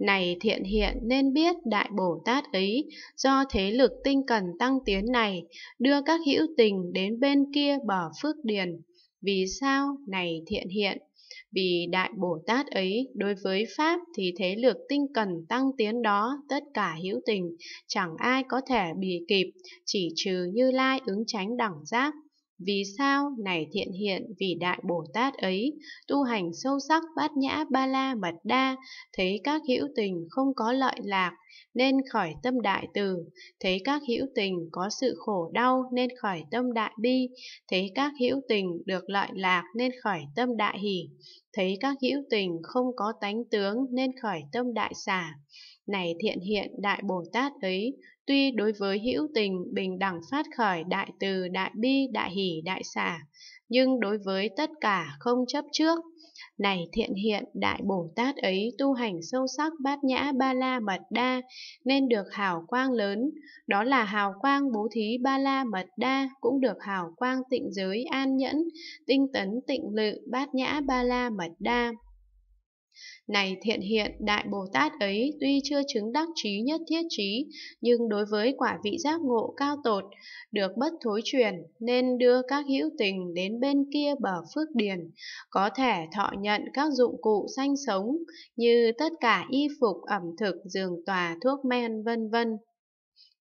Này thiện hiện nên biết Đại Bồ Tát ấy, do thế lực tinh cần tăng tiến này, đưa các hữu tình đến bên kia bờ phước điền. Vì sao? Này thiện hiện, vì đại bồ tát ấy đối với pháp thì thế lực tinh cần tăng tiến đó tất cả hữu tình chẳng ai có thể bì kịp chỉ trừ như lai ứng tránh đẳng giác vì sao này thiện hiện vì đại Bồ Tát ấy, tu hành sâu sắc bát nhã ba la mật đa, thấy các hữu tình không có lợi lạc, nên khỏi tâm đại từ, thấy các hữu tình có sự khổ đau nên khỏi tâm đại bi, thấy các hữu tình được lợi lạc nên khỏi tâm đại hỷ, thấy các hữu tình không có tánh tướng nên khỏi tâm đại xả. Này thiện hiện đại Bồ Tát ấy, tuy đối với hữu tình bình đẳng phát khởi đại từ, đại bi, đại hỷ, đại xả, nhưng đối với tất cả không chấp trước, này thiện hiện đại bồ tát ấy tu hành sâu sắc bát nhã ba la mật đa nên được hào quang lớn đó là hào quang bố thí ba la mật đa cũng được hào quang tịnh giới an nhẫn tinh tấn tịnh lự bát nhã ba la mật đa này thiện hiện, Đại Bồ Tát ấy tuy chưa chứng đắc trí nhất thiết trí, nhưng đối với quả vị giác ngộ cao tột, được bất thối truyền, nên đưa các hữu tình đến bên kia bờ phước điền, có thể thọ nhận các dụng cụ sanh sống, như tất cả y phục, ẩm thực, giường tòa, thuốc men, vân vân.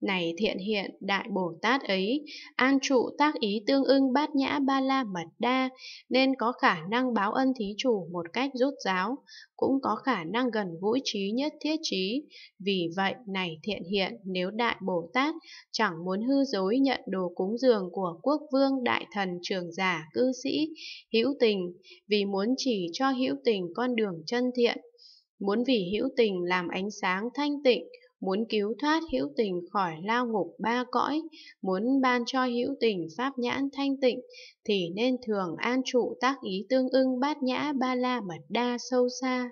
Này thiện hiện đại Bồ Tát ấy, an trụ tác ý tương ưng bát nhã ba la mật đa, nên có khả năng báo ân thí chủ một cách rút giáo, cũng có khả năng gần gũi trí nhất thiết trí. Vì vậy, này thiện hiện, nếu đại Bồ Tát chẳng muốn hư dối nhận đồ cúng dường của quốc vương đại thần trường giả cư sĩ, hữu tình, vì muốn chỉ cho hữu tình con đường chân thiện, muốn vì hữu tình làm ánh sáng thanh tịnh, muốn cứu thoát hữu tình khỏi lao ngục ba cõi, muốn ban cho hữu tình pháp nhãn thanh tịnh, thì nên thường an trụ tác ý tương ưng bát nhã ba la mật đa sâu xa.